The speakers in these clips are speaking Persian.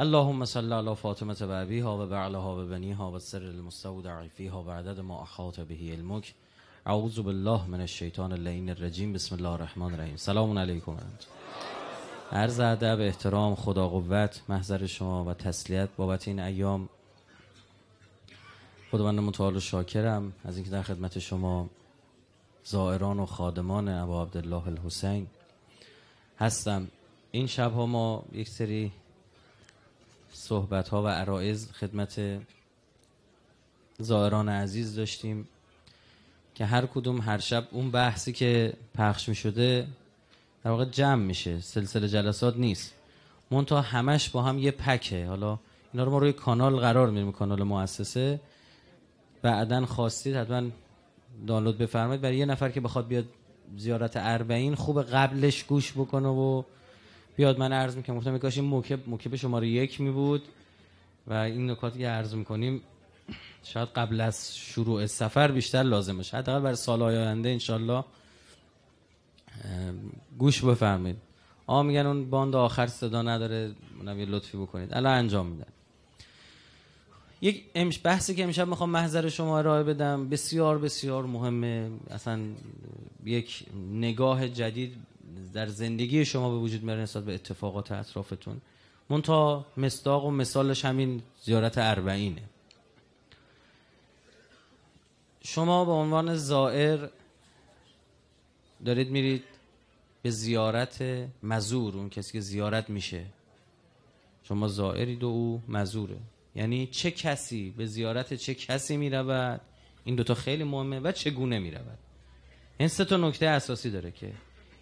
اللهم صل على فاطمة و وبعلها وبنيها والسر المستودع فيها وعدد ما أحاط به الملك اعوذ بالله من الشیطان اللعین الرجیم بسم الله الرحمن الرحیم سلام علیکم عرض به احترام خدا قوت محضر شما و تسلیت بابت این ایام خداوند متعال شاکرم از اینکه در خدمت شما زائران و خادمان ابا عبدالله الحسین هستم این شب ها ما یک سری صحبت ها و عرائز خدمت زائران عزیز داشتیم که هر کدوم هر شب اون بحثی که پخش می شده در واقع جمع میشه سلسله جلسات نیست منتها همش با هم یه پکه حالا اینا رو ما روی کانال قرار میدیم کانال مؤسسه بعدا خواستید حتما دانلود بفرمایید برای یه نفر که بخواد بیاد زیارت اربعین خوب قبلش گوش بکنه و بیاد من عرض میکنم گفتم کاش این موکب موکب شماره یک می بود و این نکاتی که عرض میکنیم شاید قبل از شروع سفر بیشتر لازم باشه حداقل برای سال آینده انشالله گوش بفرمید آ میگن اون باند آخر صدا نداره اونم یه لطفی بکنید الان انجام میدن یک بحثی که امشب میخوام محضر شما ارائه بدم بسیار بسیار مهمه اصلا یک نگاه جدید در زندگی شما به وجود میاره نسبت به اتفاقات اطرافتون تا مصداق و مثالش همین زیارت اربعینه شما به عنوان زائر دارید میرید به زیارت مزور اون کسی که زیارت میشه شما زائرید و او مزوره یعنی چه کسی به زیارت چه کسی میرود این دوتا خیلی مهمه و چگونه میرود این سه تا نکته اساسی داره که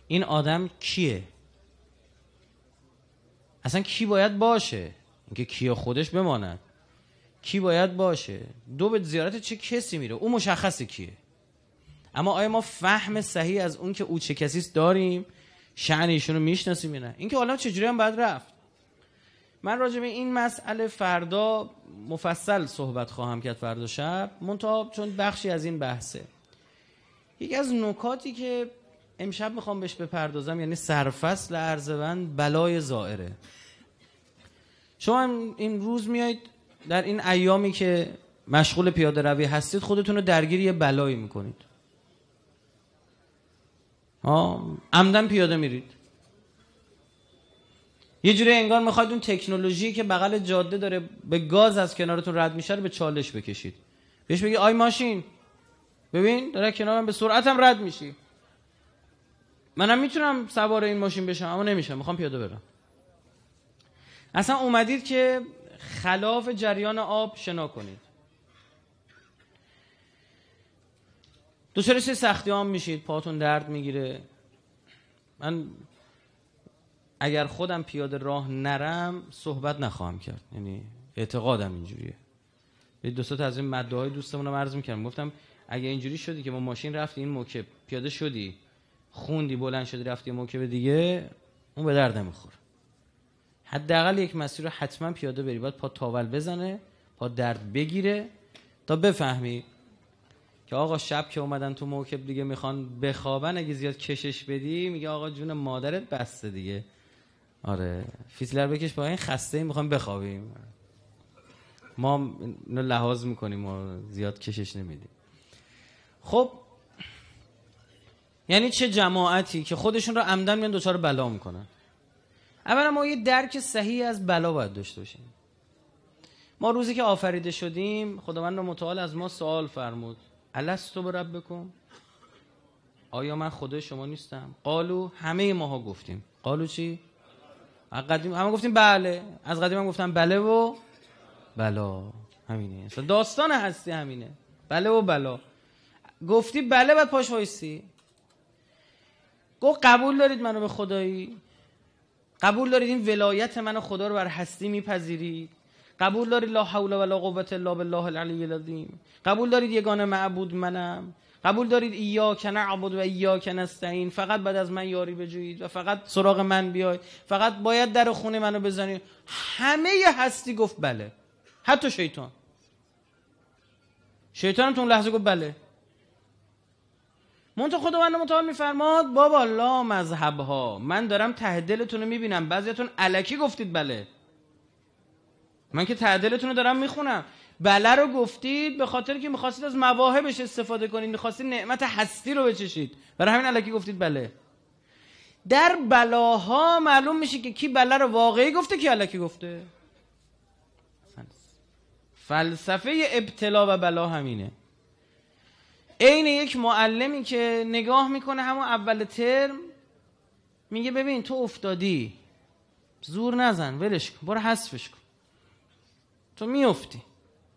این آدم کیه اصلا کی باید باشه اینکه کیا خودش بماند کی باید باشه دو به زیارت چه کسی میره او مشخصه کیه اما آیا ما فهم صحیح از اون که او چه کسی است داریم شعن ایشون رو میشناسیم یا نه اینکه حالا چجوری هم باید رفت من راجع به این مسئله فردا مفصل صحبت خواهم کرد فردا شب منتها چون بخشی از این بحثه یکی از نکاتی که امشب میخوام بهش بپردازم یعنی سرفصل ارزوند بلای زائره شما این روز میایید در این ایامی که مشغول پیاده روی هستید خودتون رو درگیر یه بلایی میکنید ها عمدن پیاده میرید یه جوری انگار میخواید اون تکنولوژی که بغل جاده داره به گاز از کنارتون رد میشه رو به چالش بکشید بهش بگی آی ماشین ببین داره کنارم به سرعتم رد میشی منم میتونم سوار این ماشین بشم اما نمیشم میخوام پیاده برم اصلا اومدید که خلاف جریان آب شنا کنید دو چه سختی هم میشید پاتون درد میگیره من اگر خودم پیاده راه نرم صحبت نخواهم کرد یعنی اعتقادم اینجوریه به دو تا از این دوستمون رو عرض میکردم گفتم اگه اینجوری شدی که ما ماشین رفتی این موکب پیاده شدی خوندی بلند شدی رفتی موکب دیگه اون به درد نمیخوره حداقل یک مسیر رو حتما پیاده بری باید پا تاول بزنه پا درد بگیره تا بفهمی که آقا شب که اومدن تو موکب دیگه میخوان بخوابن اگه زیاد کشش بدی میگه آقا جون مادرت بسته دیگه آره فیتلر بکش با این خسته میخوان بخوابیم ما اینو لحاظ میکنیم و زیاد کشش نمیدیم خب یعنی چه جماعتی که خودشون رو عمدن میان دوچار بلا میکنن اولا ما یه درک صحیح از بلا باید داشته باشیم ما روزی که آفریده شدیم خداوند متعال از ما سوال فرمود تو برب بکن آیا من خدای شما نیستم قالو همه ماها گفتیم قالو چی قدیم همه گفتیم بله از قدیم هم گفتم بله و بلا همینه داستان هستی همینه بله و بلا گفتی بله بعد پاش وایسی گفت قبول دارید منو به خدایی قبول دارید این ولایت منو خدا رو بر هستی میپذیرید قبول دارید لا حول ولا قوت الا بالله العلی العظیم قبول دارید یگانه معبود منم قبول دارید ایاک نعبد و ایاک نستعین فقط بعد از من یاری بجویید و فقط سراغ من بیاید فقط باید در خونه منو بزنید همه هستی گفت بله حتی شیطان شیطان تو اون لحظه گفت بله مونت خداوند متعال میفرماد بابا لا مذهب ها من دارم ته دلتون رو میبینم بعضیتون علکی گفتید بله من که ته رو دارم میخونم بله رو گفتید به خاطر که میخواستید از مواهبش استفاده کنید میخواستید نعمت هستی رو بچشید برای همین علکی گفتید بله در بلاها معلوم میشه که کی بله رو واقعی گفته کی علکی گفته فلسفه ابتلا و بلا همینه عین یک معلمی که نگاه میکنه همون اول ترم میگه ببین تو افتادی زور نزن ولش کن برو حذفش کن تو میافتی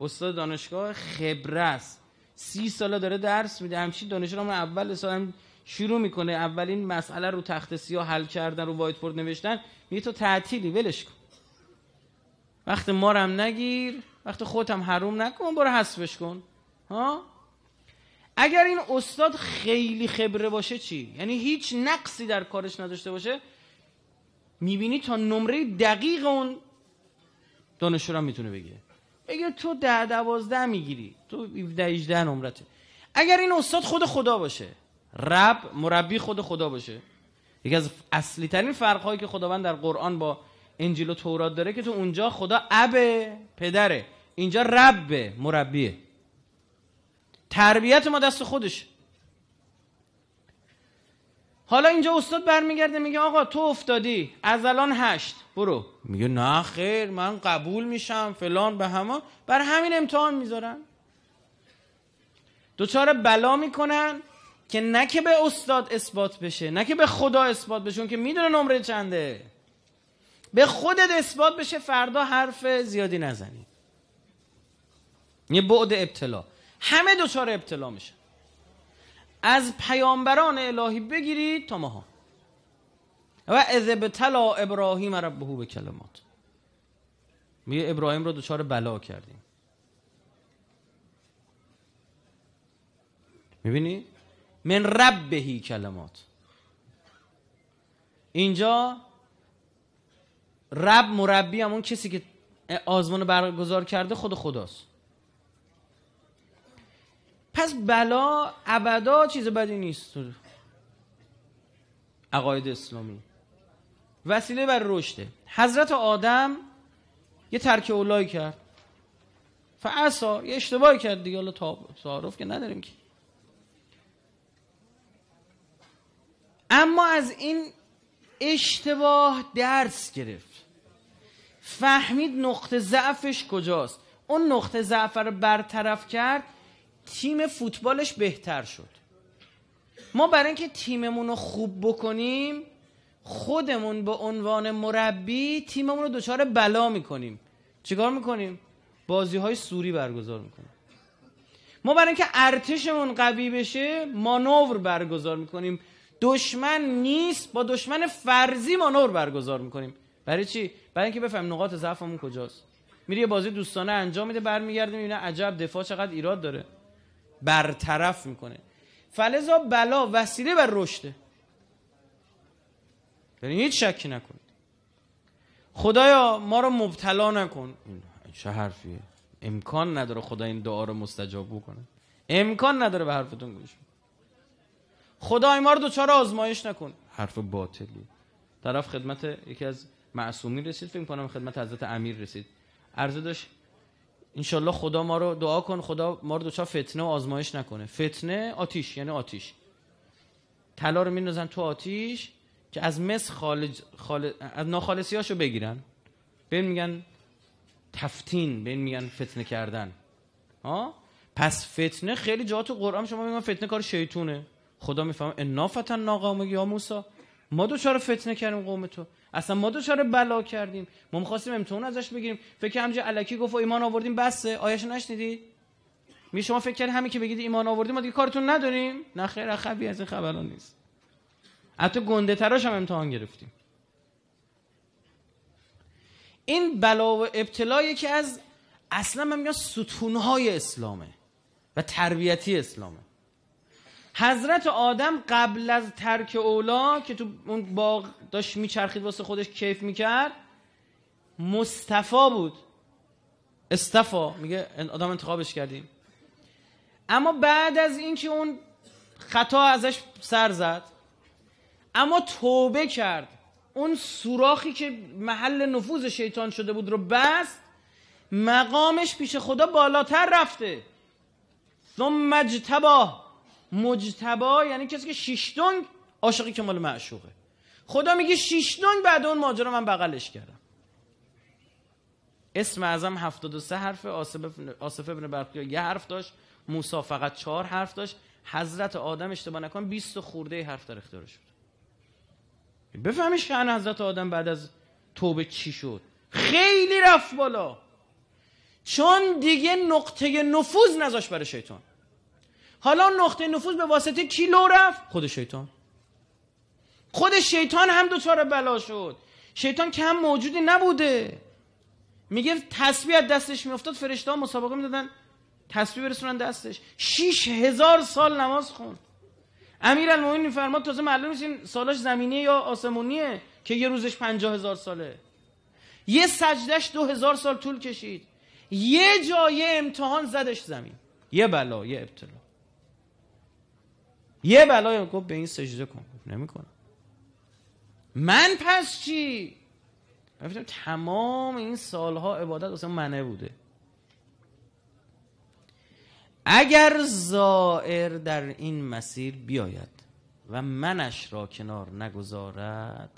استاد دانشگاه خبره است سی ساله داره درس میده همچین دانشگاه من اول سال هم شروع میکنه اولین مسئله رو تخت سیاه حل کردن رو وایت بورد نوشتن میگه تو تعطیلی ولش کن وقت مارم نگیر وقت خودم حروم نکن برو حذفش کن ها اگر این استاد خیلی خبره باشه چی یعنی هیچ نقصی در کارش نداشته باشه میبینی تا نمره دقیق اون دانشجو میتونه بگه. بگه تو ده دوازده میگیری تو ده 18 نمرته اگر این استاد خود خدا باشه رب مربی خود خدا باشه یکی از اصلی ترین فرقهایی که خداوند در قرآن با انجیل و تورات داره که تو اونجا خدا اب پدره اینجا رب مربیه تربیت ما دست خودش حالا اینجا استاد برمیگرده میگه آقا تو افتادی از الان هشت برو میگه نه خیر من قبول میشم فلان به همه بر همین امتحان میذارن دوچاره بلا میکنن که نه که به استاد اثبات بشه نه که به خدا اثبات بشه که میدونه نمره چنده به خودت اثبات بشه فردا حرف زیادی نزنی یه بعد ابتلا همه دچار ابتلا میشن از پیامبران الهی بگیرید تا ماها و اذ ابتلا ابراهیم بهو به کلمات میگه ابراهیم رو دچار بلا کردیم میبینی؟ من رب بهی کلمات اینجا رب مربی همون کسی که آزمان برگزار کرده خود خداست پس بلا ابدا چیز بدی نیست عقاید اسلامی وسیله بر رشده حضرت آدم یه ترک اولای کرد فعصا یه اشتباهی کرد دیگه حالا تعارف که نداریم که اما از این اشتباه درس گرفت فهمید نقطه ضعفش کجاست اون نقطه ضعف رو برطرف کرد تیم فوتبالش بهتر شد ما برای اینکه تیممون رو خوب بکنیم خودمون به عنوان مربی تیممون رو دچار بلا میکنیم چیکار میکنیم بازی های سوری برگزار میکنیم ما برای اینکه ارتشمون قوی بشه مانور برگزار میکنیم دشمن نیست با دشمن فرضی مانور برگزار میکنیم برای چی برای اینکه بفهم نقاط ضعفمون کجاست میری یه بازی دوستانه انجام میده برمیگرده میبینه عجب دفاع چقدر ایراد داره برطرف میکنه فلزا بلا وسیله بر رشده یعنی هیچ شکی نکنید خدایا ما رو مبتلا نکن این چه حرفیه امکان نداره خدا این دعا رو مستجاب بکنه امکان نداره به حرفتون گوش خدا ما رو دوچار آزمایش نکن حرف باطلی طرف خدمت یکی از معصومی رسید فکر کنم خدمت حضرت امیر رسید عرضه داشت انشالله خدا ما رو دعا کن خدا ما رو دوچار فتنه و آزمایش نکنه فتنه آتیش یعنی آتیش طلا رو میندازن تو آتیش که از مس خالج رو از بگیرن به میگن تفتین به میگن فتنه کردن ها پس فتنه خیلی جا تو قرآن شما میگن فتنه کار شیطونه خدا میفهمه انا فتن ناقامه یا موسی ما دوچار فتنه کردیم قوم تو اصلا ما دوچار بلا کردیم ما میخواستیم امتحان ازش بگیریم فکر همجا علکی گفت و ایمان آوردیم بسه آیاش نشنیدی می شما فکر کردی همین که بگید ایمان آوردیم ما دیگه کارتون نداریم نه خیر خبی از این خبران نیست حتی گنده تراش هم امتحان گرفتیم این بلا و ابتلا یکی از اصلا من میگم ستونهای اسلامه و تربیتی اسلامه حضرت آدم قبل از ترک اولا که تو اون باغ داشت میچرخید واسه خودش کیف میکرد مصطفا بود استفا میگه آدم انتخابش کردیم اما بعد از اینکه اون خطا ازش سر زد اما توبه کرد اون سوراخی که محل نفوذ شیطان شده بود رو بست مقامش پیش خدا بالاتر رفته ثم اجتباه مجتبا یعنی کسی که شیشتونگ عاشق کمال معشوقه خدا میگه شیشتونگ بعد اون ماجرا من بغلش کردم اسم اعظم 73 حرف آصف ابن برقی یه حرف داشت موسی فقط چهار حرف داشت حضرت آدم اشتباه نکن 20 خورده حرف در اختیار شد بفهمی شأن حضرت آدم بعد از توبه چی شد خیلی رفت بالا چون دیگه نقطه نفوذ نذاش برای شیطان حالا نقطه نفوذ به واسطه کی لو رفت خود شیطان خود شیطان هم دوچار بلا شد شیطان که هم موجودی نبوده میگه تسبیح دستش میافتاد فرشته ها مسابقه میدادن تسبیح برسونن دستش شیش هزار سال نماز خون، امیر المومین فرماد تازه معلوم نیست سالاش زمینیه یا آسمونیه که یه روزش پنجاه هزار ساله یه سجدش دو هزار سال طول کشید یه جای امتحان زدش زمین یه بلا یه ابتلا یه بلای گفت به این سجده کن گفت نمیکنم من پس چی تمام این سالها عبادت اصلا منه بوده اگر زائر در این مسیر بیاید و منش را کنار نگذارد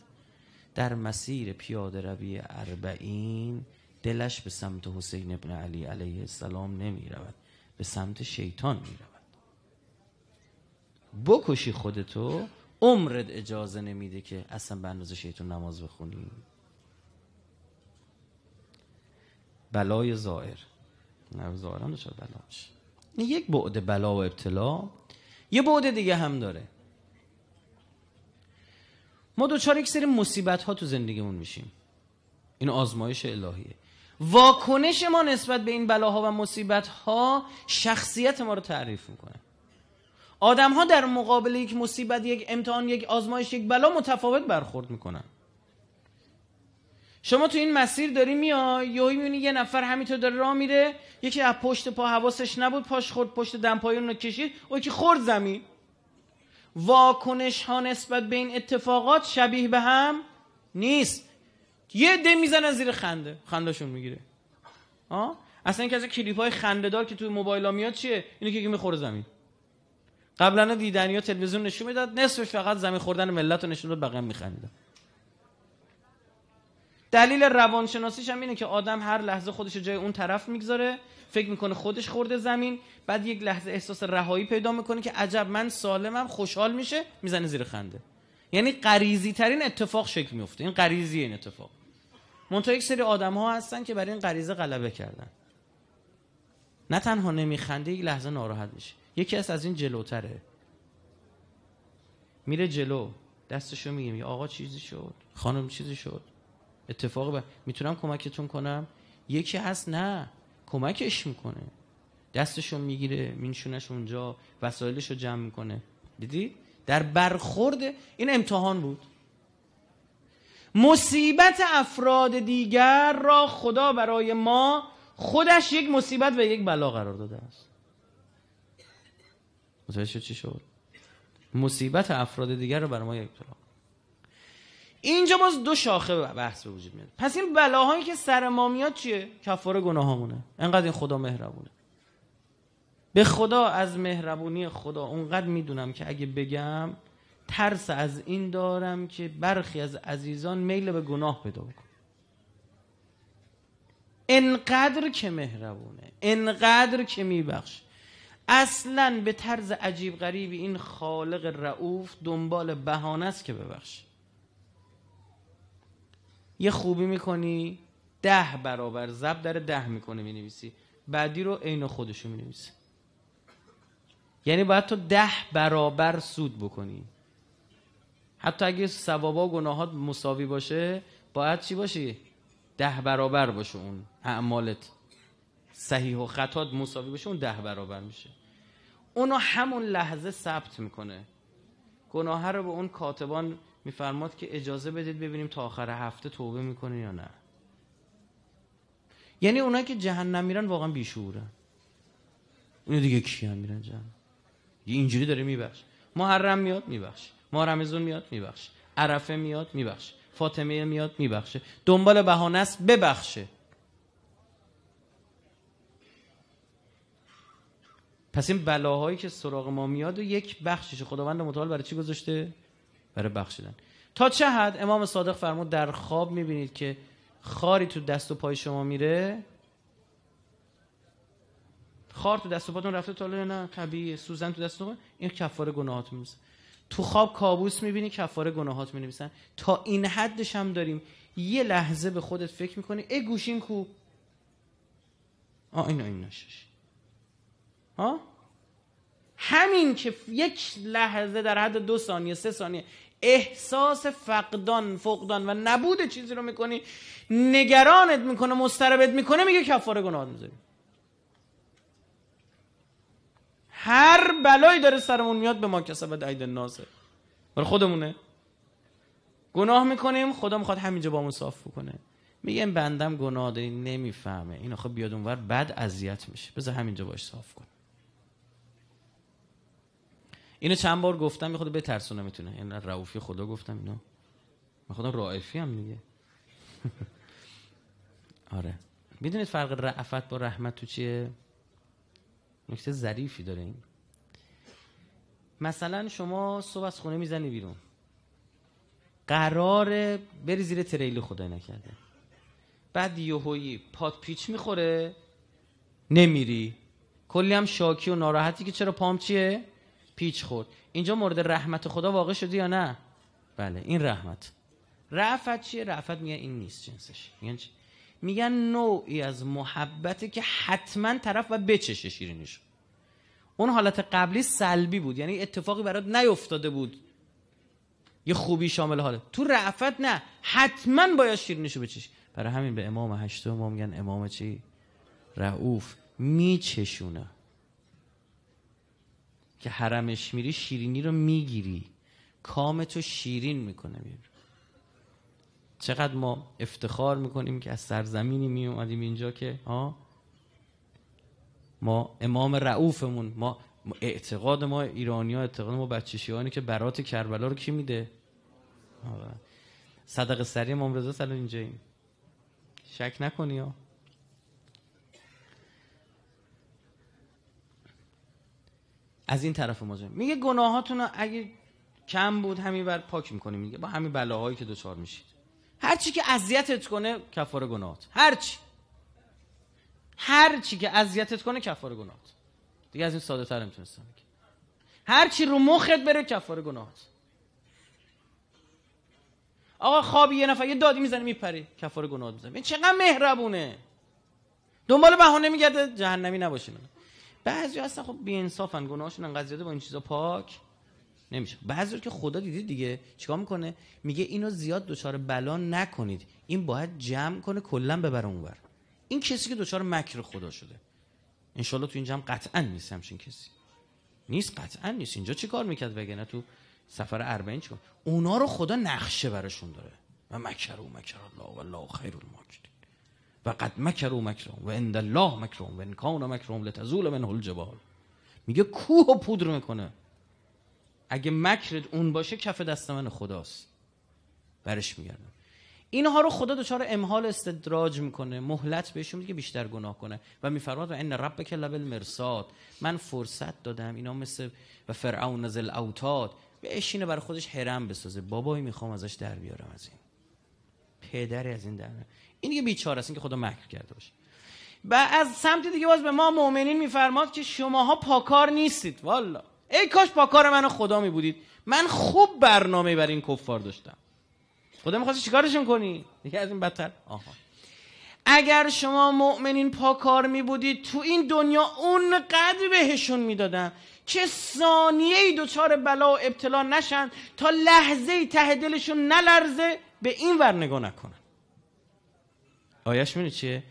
در مسیر پیاده روی اربعین دلش به سمت حسین ابن علی علیه السلام نمی رود به سمت شیطان می رود بکشی خودتو عمرت اجازه نمیده که اصلا به اندازه نماز بخونی بلای زائر نه یک بعد بلا و ابتلا یه بعد دیگه هم داره ما دوچار یک سری مصیبت ها تو زندگیمون میشیم این آزمایش الهیه واکنش ما نسبت به این بلاها و مصیبت ها شخصیت ما رو تعریف میکنه آدم ها در مقابل یک مصیبت یک امتحان یک آزمایش یک بلا متفاوت برخورد میکنن شما تو این مسیر داری میای یهو میبینی یه نفر همینطور داره راه میره یکی از پشت پا حواسش نبود پاش خورد پشت دمپایی رو کشید او که خورد زمین واکنش ها نسبت به این اتفاقات شبیه به هم نیست یه ده از زیر خنده خندهشون میگیره آه؟ اصلا که از کلیپ های خنده دار که توی موبایل ها میاد چیه اینو که میخوره زمین قبلا دیدنی تلویزیون نشون میداد نصفش فقط زمین خوردن ملت رو نشون داد بقیه میخندید دلیل روانشناسیش هم اینه که آدم هر لحظه خودش جای اون طرف میگذاره فکر میکنه خودش خورده زمین بعد یک لحظه احساس رهایی پیدا میکنه که عجب من سالمم خوشحال میشه میزنه زیر خنده یعنی غریزی ترین اتفاق شکل میفته این غریزی این اتفاق منتها یک سری آدم ها هستن که برای این غریزه غلبه کردن نه تنها نمیخنده یک لحظه ناراحت میشه یکی از از این جلوتره میره جلو دستشو میگه آقا چیزی شد خانم چیزی شد اتفاق میتونم کمکتون کنم یکی هست نه کمکش میکنه دستشو میگیره مینشونش اونجا وسایلش رو جمع میکنه دیدی در برخورد این امتحان بود مصیبت افراد دیگر را خدا برای ما خودش یک مصیبت و یک بلا قرار داده است متوجه چی مصیبت افراد دیگر رو بر ما یک اینجا باز دو شاخه بحث به وجود میاد پس این بلاهایی که سر ما میاد چیه کفاره گناهامونه انقدر این خدا مهربونه به خدا از مهربونی خدا اونقدر میدونم که اگه بگم ترس از این دارم که برخی از عزیزان میل به گناه پیدا بکن انقدر که مهربونه انقدر که میبخشه اصلا به طرز عجیب غریبی این خالق رعوف دنبال بهانه است که ببخش یه خوبی میکنی ده برابر زب در ده میکنه مینویسی بعدی رو عین خودشو مینویسی یعنی باید تو ده برابر سود بکنی حتی اگه ثوابا و گناهات مساوی باشه باید چی باشی ده برابر باشه اون اعمالت صحیح و خطات مساوی باشه اون ده برابر میشه اونو همون لحظه ثبت میکنه گناه رو به اون کاتبان میفرماد که اجازه بدید ببینیم تا آخر هفته توبه میکنه یا نه یعنی اونایی که جهنم میرن واقعا بیشوره اون دیگه هم میرن جهنم اینجوری داره میبخش محرم میاد میبخش ما میاد میبخش عرفه میاد میبخش فاطمه میاد میبخشه دنبال بهانه ببخشه پس این بلاهایی که سراغ ما میاد و یک بخشش خداوند متعال برای چی گذاشته برای بخشیدن تا چه حد امام صادق فرمود در خواب میبینید که خاری تو دست و پای شما میره خار تو دست و پاتون رفته تا نه کبی سوزن تو دست و این کفاره گناهات میمیسه تو خواب کابوس میبینی کفاره گناهات مینویسن تا این حدش هم داریم یه لحظه به خودت فکر میکنی ای گوشین کو آ این ایناشش همین که یک لحظه در حد دو ثانیه سه ثانیه احساس فقدان فقدان و نبود چیزی رو میکنی نگرانت میکنه مستربت میکنه میگه کفاره گناه میذاری هر بلایی داره سرمون میاد به ما کسبت عید نازه برای خودمونه گناه میکنیم خدا میخواد همینجا با صاف بکنه میگه بندم گناه داری نمیفهمه این خب بیاد اونور بد اذیت میشه بذار همینجا باش صاف کن اینو چند بار گفتم میخواد بترسونه میتونه این یعنی رعوفی خدا گفتم اینو میخواد هم میگه آره میدونید فرق رعفت با رحمت تو چیه نکته ظریفی داره این مثلا شما صبح از خونه میزنی بیرون قرار بری زیر تریل خدای نکرده بعد یوهویی پات پیچ میخوره نمیری کلی هم شاکی و ناراحتی که چرا پام چیه پیچ خورد اینجا مورد رحمت خدا واقع شده یا نه بله این رحمت رعفت چیه رعفت میگن این نیست جنسش میگن چی؟ میگن نوعی از محبته که حتما طرف و بچشه شیرینش اون حالت قبلی سلبی بود یعنی اتفاقی برات نیفتاده بود یه خوبی شامل حاله تو رعفت نه حتما باید شیرینشو بچش. برای همین به امام هشتم ما میگن امام چی رعوف میچشونه که حرمش میری شیرینی رو میگیری کام تو شیرین میکنه چقدر ما افتخار میکنیم که از سرزمینی میومدیم اینجا که ها ما امام رعوفمون ما اعتقاد ما ایرانی ها اعتقاد ما بچه که برات کربلا رو کی میده آره. صدق سری امام رضا سلام اینجاییم شک نکنی ها از این طرف ماجرا میگه گناهاتون اگه کم بود همین بر پاک میکنیم میگه با همین بلاهایی که دچار میشید هر چی که اذیتت کنه کفاره گناهات هر چی هر چی که اذیتت کنه کفاره گناهات دیگه از این ساده تر میتونستم بگم هر چی رو مخت بره کفاره گناهات آقا خوابی یه نفر یه دادی میزنه میپری کفاره گناهات میزنه این چقدر مهربونه دنبال بهانه میگرده جهنمی نباشه بعضی هستن خب بی انصافن گناهشون انقدر زیاده با این چیزا پاک نمیشه بعضی که خدا دیدی دیگه چیکار میکنه میگه اینو زیاد دچار بلا نکنید این باید جمع کنه کلا ببره اونور این کسی که دچار مکر خدا شده انشالله تو این جمع قطعا نیست همچین کسی نیست قطعا نیست اینجا چیکار میکرد بگه نه تو سفر اربعین چیکار اونا رو خدا نقشه براشون داره و مکر و مکر الله و الله خیر الماکرین و قد و مکرم و عند الله مکرم و کان مکرم لتزول من الجبال میگه کوه و پودر میکنه اگه مکرت اون باشه کف دست من خداست برش میگردم اینها رو خدا دچار امحال استدراج میکنه مهلت بهشون میگه بیشتر گناه کنه و میفرماد و ان ربک لبل مرصاد من فرصت دادم اینا مثل و فرعون نزل اوتاد بشینه برای خودش حرم بسازه بابایی میخوام ازش در بیارم از این پدر از این در این دیگه بیچاره است که خدا مکر کرده باشه و از سمت دیگه باز به ما مؤمنین میفرماد که شماها پاکار نیستید والا ای کاش پاکار منو خدا می بودید من خوب برنامه بر این کفار داشتم خدا میخواست چیکارشون کنی دیگه از این بدتر آها اگر شما مؤمنین پاکار می بودید تو این دنیا اون اونقدر بهشون میدادن که ثانیه ای دوچار بلا و ابتلا نشن تا لحظه ای ته دلشون نلرزه به این ور نگاه نکنن آیش میره چیه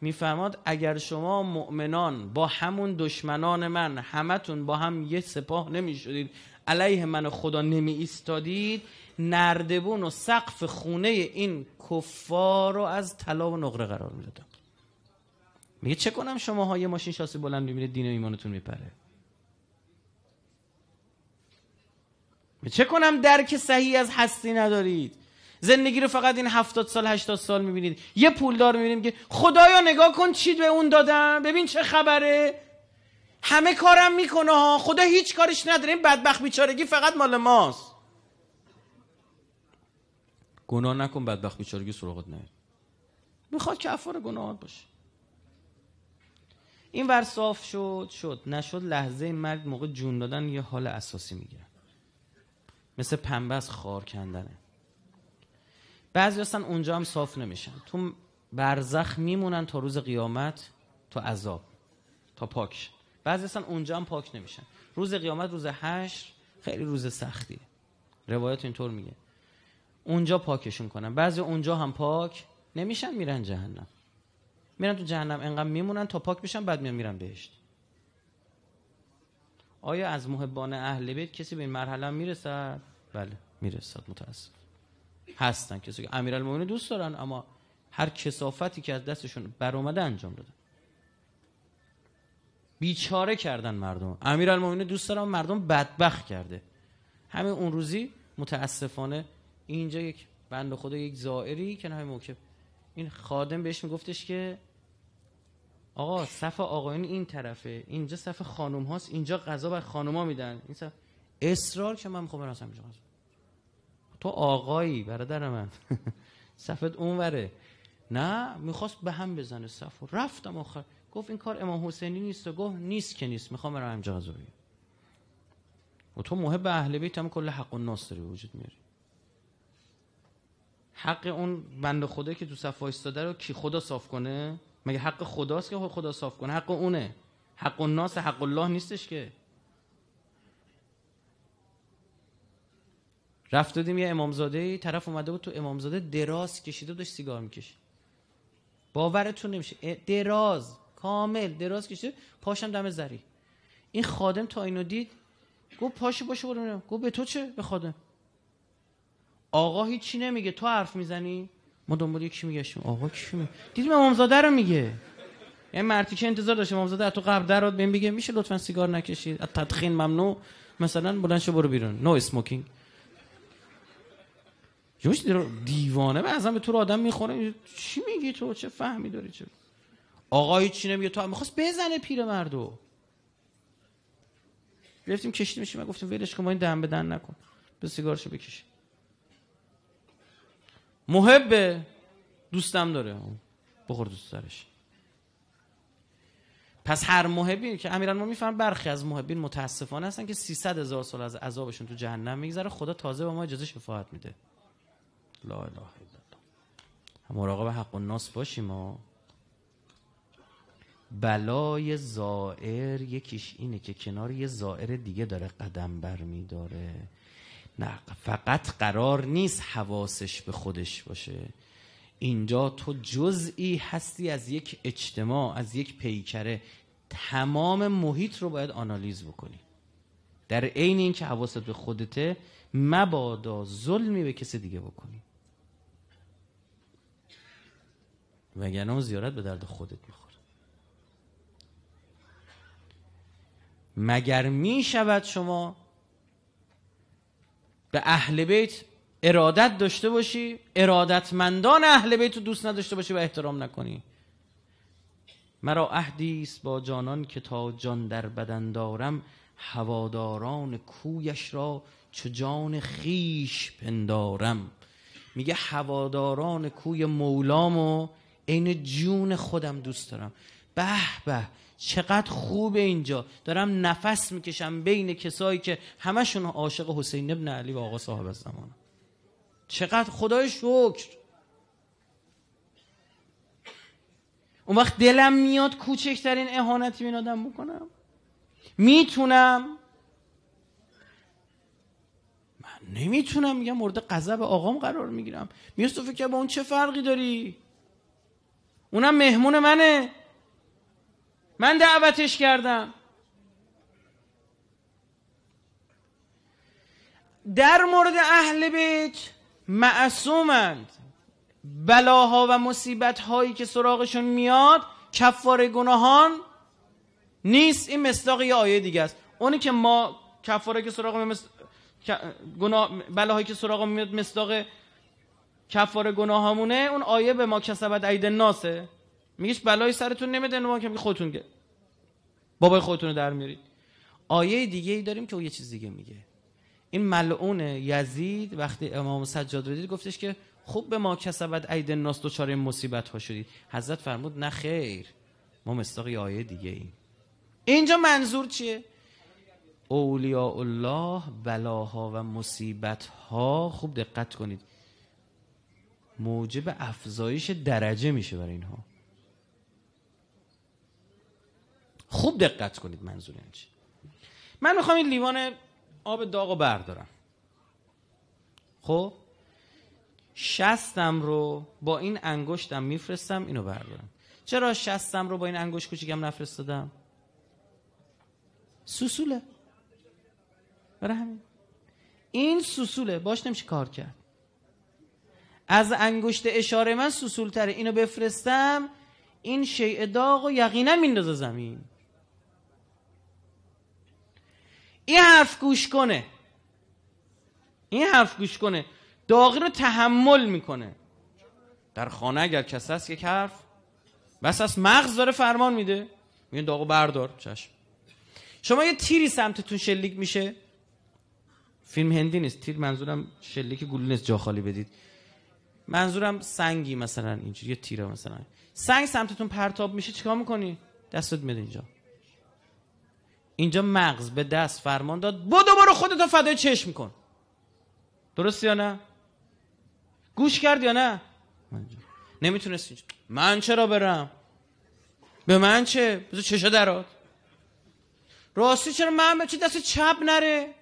میفرماد اگر شما مؤمنان با همون دشمنان من همتون با هم یه سپاه نمیشدید علیه من خدا نمی ایستادید نردبون و سقف خونه این کفار رو از طلا و نقره قرار میدادم میگه چه کنم شما یه ماشین شاسی بلند میبینید دین و ایمانتون میپره چه کنم درک صحیح از هستی ندارید زندگی رو فقط این 70 سال 80 سال میبینید یه پولدار میبینیم که خدایا نگاه کن چی به اون دادم ببین چه خبره همه کارم میکنه ها خدا هیچ کارش نداره این بدبخت بیچارگی فقط مال ماست گناه نکن بدبخت بیچارگی سراغت نه میخواد افار گناهات باشه این ور صاف شد شد نشد لحظه مرگ موقع جون دادن یه حال اساسی میگیره مثل پنبه از خار کندنه بعضی هستن اونجا هم صاف نمیشن تو برزخ میمونن تا روز قیامت تا عذاب تا پاک بعضی هستن اونجا هم پاک نمیشن روز قیامت روز هشت خیلی روز سختیه روایت اینطور میگه اونجا پاکشون کنن بعضی اونجا هم پاک نمیشن میرن جهنم میرن تو جهنم انقدر میمونن تا پاک بشن بعد میان میرن بهشت آیا از محبان اهل بیت کسی به این مرحله میرسد بله میرسد متاسف هستن کسی که امیرالمومنین دوست دارن اما هر کسافتی که از دستشون بر اومده انجام دادن بیچاره کردن مردم امیرالمومنین دوست دارن مردم بدبخت کرده همه اون روزی متاسفانه اینجا یک بند خدا یک زائری که نه موکب این خادم بهش میگفتش که آقا صف آقاین این طرفه اینجا صف خانم هاست اینجا غذا بر خانم ها میدن این صف اصرار که من میخوام برم اینجا تو آقایی برادر من صفت اونوره نه میخواست به هم بزنه صف رفتم آخر گفت این کار امام حسینی نیست و گفت نیست که نیست میخوام برم امجاز بگم و تو به اهل بیت هم کل حق و ناس داری وجود میاری حق اون بند خدا که تو صف ایستاده رو کی خدا صاف کنه مگه حق خداست که خدا صاف کنه حق اونه حق الناس حق الله نیستش که رفت دادیم یه امامزاده ای طرف اومده بود تو امامزاده دراز کشیده و داشت سیگار میکشه باورتون نمیشه دراز کامل دراز کشیده پاشم دم زری این خادم تا اینو دید گفت پاشو باشه برو گفت به تو چه به خادم آقا هیچی نمیگه تو حرف میزنی ما دنبال یکی میگشتیم آقا کی می دیدیم امامزاده رو میگه یعنی مرتی که انتظار داشت امامزاده تو قبل درات بهم بگه میشه لطفا سیگار نکشید از تدخین ممنوع مثلا بلند شو برو بیرون نو اسموکینگ یوش دیوانه به ازم به تو رو آدم میخوره چی میگی تو چه فهمی داری چه آقای چی نمیگه تو میخواست بزنه مردو گرفتیم میشیم من گفتم ولش کن ما این دم به دن نکن به سیگارشو بکشی محبه دوستم داره بخور دوست دارش پس هر محبی که امیران ما میفهم برخی از محبین متاسفانه هستن که 300 هزار سال از عذابشون تو جهنم میگذره خدا تازه به ما اجازه شفاعت میده لا اله الا مراقب حق ناس باشیم ها بلای زائر یکیش اینه که کنار یه زائر دیگه داره قدم برمیداره نه فقط قرار نیست حواسش به خودش باشه اینجا تو جزئی هستی از یک اجتماع از یک پیکره تمام محیط رو باید آنالیز بکنی در عین اینکه حواست به خودته مبادا ظلمی به کسی دیگه بکنی وگرنه اون زیارت به درد خودت میخوره مگر میشود شما به اهل بیت ارادت داشته باشی ارادتمندان اهل بیت رو دوست نداشته باشی و احترام نکنی مرا عهدی با جانان که تا جان در بدن دارم هواداران کویش را چو جان خیش پندارم میگه هواداران کوی مولامو عین جون خودم دوست دارم به به چقدر خوب اینجا دارم نفس میکشم بین کسایی که همشون عاشق حسین ابن علی و آقا صاحب زمان چقدر خدای شکر اون وقت دلم میاد کوچکترین اهانتی به آدم بکنم میتونم من نمیتونم میگم مورد غضب آقام قرار میگیرم میگه تو فکر با اون چه فرقی داری اونم مهمون منه من دعوتش کردم در مورد اهل بیت معصومند بلاها و مصیبت هایی که سراغشون میاد کفار گناهان نیست این مصداق یه آیه دیگه است اونی که ما کفاره که سراغ مست... بلاهایی که سراغ میاد مصداق کفار گناهامونه اون آیه به ما کسبت عید ناسه میگیش بلای سرتون نمیده ما که خودتون گه بابای خودتون رو در میارید آیه دیگه ای داریم که او یه چیز دیگه میگه این ملعون یزید وقتی امام سجاد رو دید گفتش که خوب به ما کسبت عید ناس دوچار چاره مصیبت ها شدید حضرت فرمود نه خیر ما مستاق آیه دیگه ایم اینجا منظور چیه؟ اولیاء الله بلاها و مصیبت ها خوب دقت کنید موجب افزایش درجه میشه برای اینها خوب دقت کنید منظور این یعنی چی من میخوام این لیوان آب داغ رو بردارم خب شستم رو با این انگشتم میفرستم اینو بردارم چرا شستم رو با این انگشت کوچیکم نفرستادم سوسوله برای همین این سوسوله باش نمیشه کار کرد از انگشت اشاره من تره اینو بفرستم این شیء داغ و یقینا میندازه زمین این حرف گوش کنه این حرف گوش کنه داغی رو تحمل میکنه در خانه اگر کس هست یک حرف بس از مغز داره فرمان میده میگه داغو بردار چشم شما یه تیری سمتتون شلیک میشه فیلم هندی نیست تیر منظورم شلیک گلو نیست جا خالی بدید منظورم سنگی مثلا اینجوری یه تیره مثلا سنگ سمتتون پرتاب میشه چیکار میکنی دستت میده اینجا اینجا مغز به دست فرمان داد بدو دوباره خودت فدای چشم کن درست یا نه گوش کرد یا نه نمیتونست اینجا من چرا برم به من چه بذار چشا درات راستی چرا من به چه دست چپ نره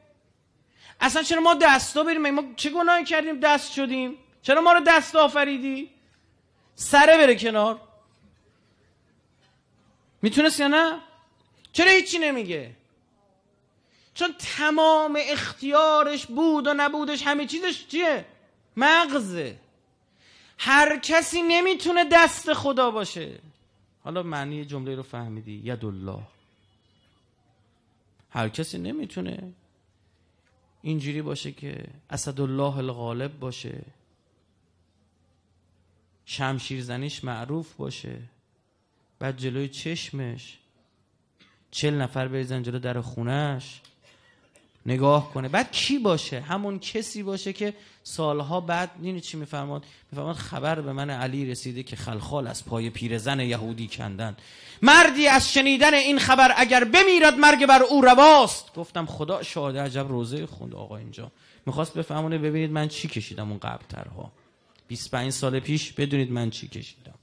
اصلا چرا ما دستا بریم ما چه گناهی کردیم دست شدیم چرا ما رو دست آفریدی سره بره کنار میتونست یا نه چرا هیچی نمیگه چون تمام اختیارش بود و نبودش همه چیزش چیه مغزه هر کسی نمیتونه دست خدا باشه حالا معنی جمله رو فهمیدی ید الله هر کسی نمیتونه اینجوری باشه که الله الغالب باشه شمشیر زنیش معروف باشه بعد جلوی چشمش چل نفر بریزن جلو در خونش نگاه کنه بعد کی باشه همون کسی باشه که سالها بعد نینی چی میفرماد میفرماد خبر به من علی رسیده که خلخال از پای پیرزن یهودی کندن مردی از شنیدن این خبر اگر بمیرد مرگ بر او رواست گفتم خدا شاده عجب روزه خوند آقا اینجا میخواست بفهمونه ببینید من چی کشیدم اون قبل 25 سال پیش بدونید من چی کشیدم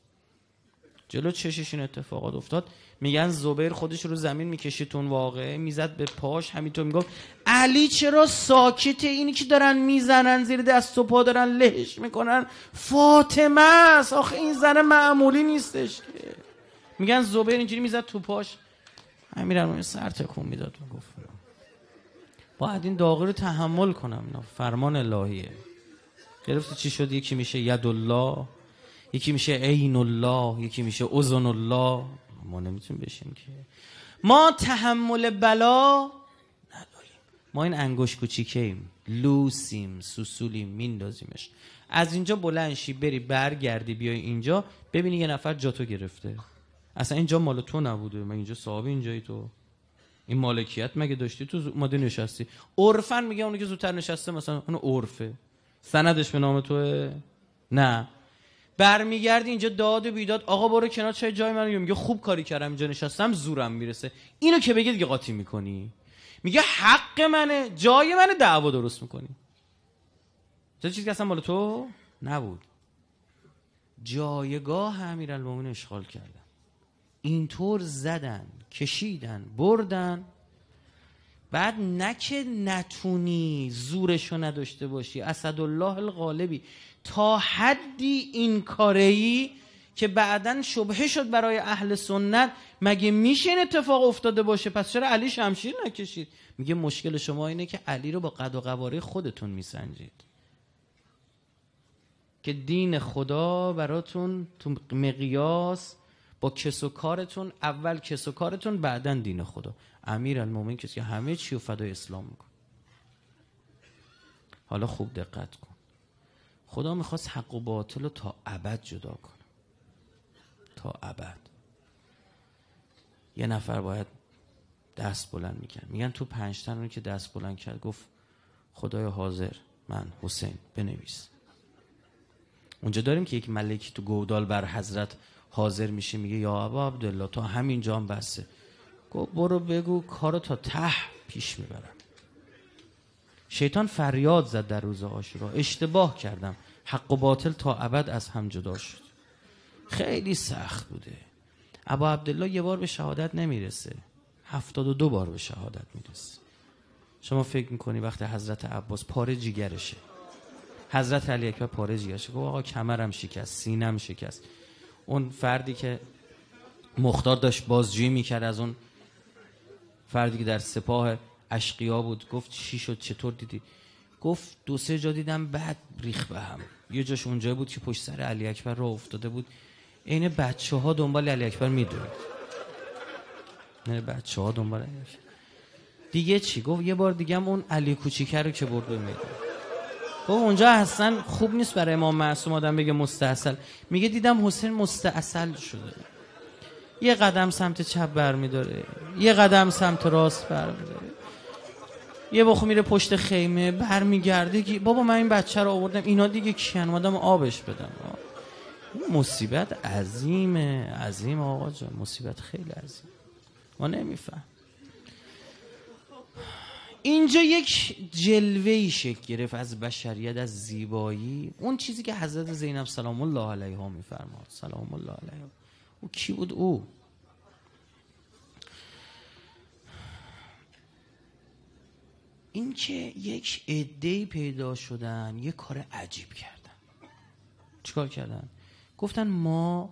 جلو چشش این اتفاقات افتاد میگن زبیر خودش رو زمین میکشید اون واقعه میزد به پاش همینطور میگفت علی چرا ساکت اینی که دارن میزنن زیر دست و پا دارن لهش میکنن فاطمه است آخه این زن معمولی نیستش میگن زبیر اینجوری میزد تو پاش امیرالمومنین سر تکون میداد میگفت باید این داغی رو تحمل کنم اینا فرمان الهیه گرفتی چی شد یکی میشه ید الله یکی میشه عین الله یکی میشه اذن الله ما نمیتونیم بشیم که ما تحمل بلا نداریم ما این انگوش کوچیکه لوسیم سوسولیم میندازیمش از اینجا بلنشی بری برگردی بیای اینجا ببینی یه نفر جاتو گرفته اصلا اینجا مال تو نبوده من اینجا صاحب اینجای تو این مالکیت مگه داشتی تو اومده نشستی عرفن میگه اونو که زودتر نشسته مثلا اون عرفه سندش به نام توه نه برمیگردی اینجا داد و بیداد آقا برو کنار چه جای من میگه خوب کاری کردم اینجا نشستم زورم میرسه اینو که بگه دیگه قاطی میکنی میگه حق منه جای منه دعوا درست میکنی چه چیزی که اصلا مال تو نبود جایگاه امیرالمومنین اشغال کردن اینطور زدن کشیدن بردن بعد نکه نتونی زورشو نداشته باشی اسدالله الغالبی تا حدی این کارهی که بعدا شبهه شد برای اهل سنت مگه میشه این اتفاق افتاده باشه پس چرا علی شمشیر نکشید میگه مشکل شما اینه که علی رو با قد و قواره خودتون میسنجید که دین خدا براتون تو مقیاس با کس و کارتون اول کس و کارتون بعدا دین خدا امیر المومن کسی که همه چی و فدای اسلام میکن حالا خوب دقت کن خدا میخواست حق و باطل رو تا ابد جدا کنه تا ابد یه نفر باید دست بلند میکرد میگن تو پنجتن تن که دست بلند کرد گفت خدای حاضر من حسین بنویس اونجا داریم که یک ملکی تو گودال بر حضرت حاضر میشه میگه یا ابا عبدالله تا همینجا هم بسه گفت برو بگو کارو تا ته پیش میبرم شیطان فریاد زد در روز آشورا اشتباه کردم حق و باطل تا ابد از هم جدا شد خیلی سخت بوده ابا عبدالله یه بار به شهادت نمیرسه هفتاد و دو بار به شهادت میرسه شما فکر میکنی وقتی حضرت عباس پاره جیگرشه حضرت علی اکبر پاره جیگرشه گفت آقا کمرم شکست سینم شکست اون فردی که مختار داشت بازجویی میکرد از اون فردی که در سپاه اشقیا بود گفت چی شد چطور دیدی گفت دو سه جا دیدم بعد ریخ به هم یه جاش اونجا بود که پشت سر علی اکبر را افتاده بود عین بچه ها دنبال علی اکبر میدوند نه بچه ها دنبال علی اکبر. دیگه چی گفت یه بار دیگه هم اون علی کوچیکه رو که برد به بابا اونجا اصلا خوب نیست برای امام معصوم آدم بگه مستاصل میگه دیدم حسین مستاصل شده یه قدم سمت چپ برمیداره یه قدم سمت راست برمیداره یه بخو میره پشت خیمه برمیگرده بابا من این بچه رو آوردم اینا دیگه کیان مادم آبش بدم مصیبت عظیمه عظیم آقا جان مصیبت خیلی عظیم ما نمیفهم اینجا یک جلوه ای شکل گرفت از بشریت از زیبایی اون چیزی که حضرت زینب سلام الله علیها میفرماد سلام الله علیها او کی بود او اینکه یک عده پیدا شدن یک کار عجیب کردن چیکار کردن گفتن ما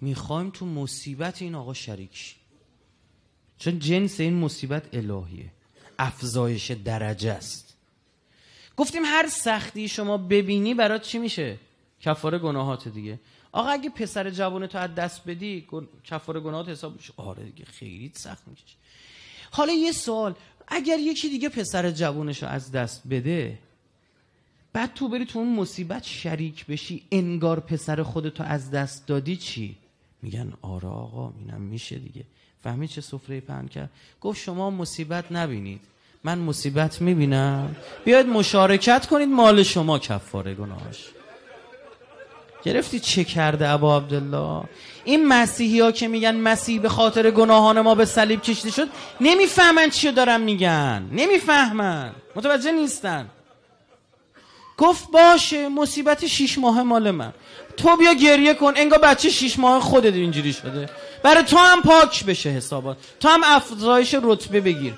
میخوایم تو مصیبت این آقا شریک چون جنس این مصیبت الهیه افزایش درجه است گفتیم هر سختی شما ببینی برات چی میشه کفاره گناهات دیگه آقا اگه پسر جوان تو از دست بدی گن... کفاره گناهات حساب میشه آره دیگه خیلی سخت میشه حالا یه سوال اگر یکی دیگه پسر جوانش رو از دست بده بعد تو بری تو اون مصیبت شریک بشی انگار پسر خودتو از دست دادی چی میگن آره آقا اینم میشه دیگه فهمید چه سفره پهن کرد گفت شما مصیبت نبینید من مصیبت میبینم بیاید مشارکت کنید مال شما کفاره گناهش گرفتی چه کرده ابا عبدالله این مسیحی ها که میگن مسیح به خاطر گناهان ما به صلیب کشیده شد نمیفهمن چی دارن میگن نمیفهمن متوجه نیستن گفت باشه مصیبت شیش ماه مال من تو بیا گریه کن انگار بچه شیش ماه خودت اینجوری شده برای تو هم پاک بشه حسابات تو هم افزایش رتبه بگیر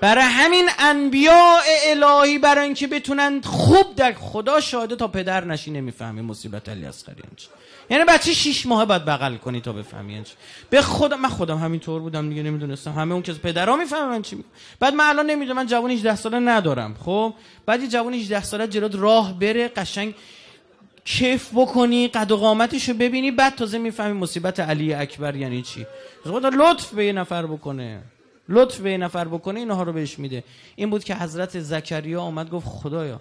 برای همین انبیاء الهی برای اینکه بتونن خوب در خدا شاده تا پدر نشی نمیفهمی مصیبت علی اصغری یعنی بچه شیش ماه باید بغل کنی تا بفهمی انج. به خدا من خودم همینطور بودم دیگه نمیدونستم همه اون کس پدرا میفهمه من چی بعد من الان نمیدونم من جوان 18 ساله ندارم خب بعد یه جوان 18 ساله راه بره قشنگ کیف بکنی قد و قامتش ببینی بعد تازه میفهمی مصیبت علی اکبر یعنی چی لطف به یه نفر بکنه لطف به یه نفر بکنه اینها رو بهش میده این بود که حضرت زکریا آمد گفت خدایا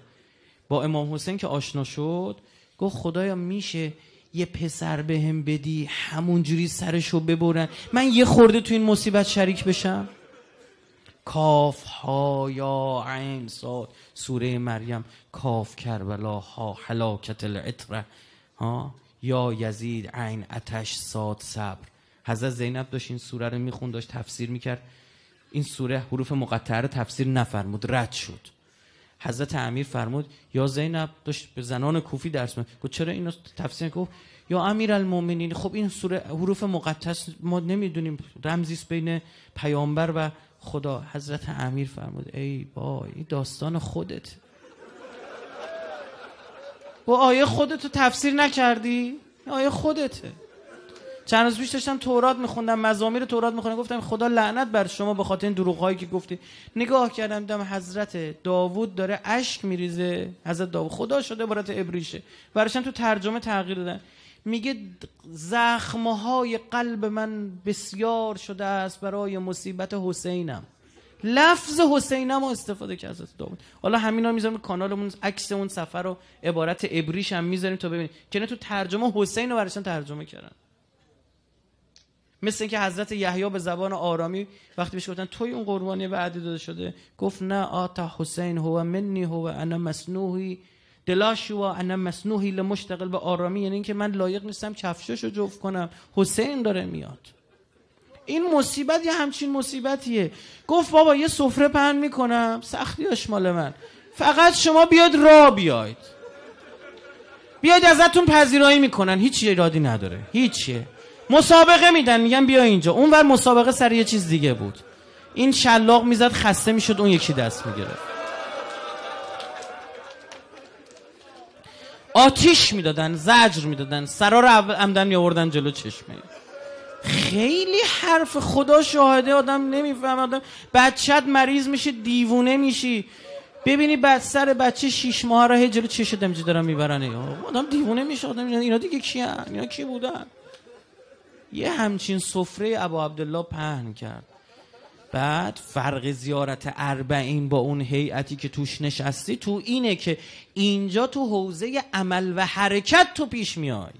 با امام حسین که آشنا شد گفت خدایا میشه یه پسر بهم به بدی همونجوری سرشو ببرن من یه خورده تو این مصیبت شریک بشم کاف ها یا عین صاد سوره مریم کاف کربلا ها حلاکت العطره ها یا یزید عین اتش ساد صبر حضرت زینب داشت این سوره رو میخوند داشت تفسیر میکرد این سوره حروف مقطعه رو تفسیر نفرمود رد شد حضرت امیر فرمود یا زینب داشت به زنان کوفی درس میکرد گفت چرا اینو تفسیر گفت یا امیر المومنین خب این سوره حروف مقدس ما نمیدونیم رمزیست بین پیامبر و خدا حضرت امیر فرمود ای بای این داستان خودت با آیه خودتو تفسیر نکردی؟ آیه خودته چند روز پیش داشتم تورات میخوندم مزامیر تورات میخوندم گفتم خدا لعنت بر شما به خاطر این دروغ که گفتی نگاه کردم دیدم حضرت داوود داره اشک میریزه حضرت داوود خدا شده عبارت ابریشه براشم تو ترجمه تغییر دادن میگه زخمهای قلب من بسیار شده است برای مصیبت حسینم لفظ حسینم رو استفاده کرد ازت داود حالا همینا میذاریم کانالمون عکس اون سفر رو عبارت ابریش هم میذاریم تا ببینید که تو ترجمه حسین رو برایشان ترجمه کردن مثل اینکه حضرت یحیی به زبان آرامی وقتی بهش گفتن توی اون قربانی وعده داده شده گفت نه آتا حسین هو منی هو انا مسنوهی دلاشوا انا مسنوهی لمشتغل به آرامی یعنی اینکه من لایق نیستم کفشاشو جفت کنم حسین داره میاد این مصیبت یه همچین مصیبتیه گفت بابا یه سفره پهن میکنم سختیاش مال من فقط شما بیاد را بیاید بیاید ازتون پذیرایی میکنن هیچ ایرادی نداره هیچیه مسابقه میدن میگن بیا اینجا اونور مسابقه سر یه چیز دیگه بود این شلاق میزد خسته میشد اون یکی دست میگرفت آتیش میدادن زجر میدادن سرا رو عمدن میآوردن جلو چشمه خیلی حرف خدا شاهده آدم نمیفهمه آدم بچت مریض میشه دیوونه میشی ببینی بعد سر بچه شیش ماه را هی جلو چش دمجه دارن میبرن آدم دیوونه میشه آدم اینا دیگه کیان اینا کی بودن یه همچین سفره ابا عبدالله پهن کرد بعد فرق زیارت اربعین با اون هیئتی که توش نشستی تو اینه که اینجا تو حوزه عمل و حرکت تو پیش میای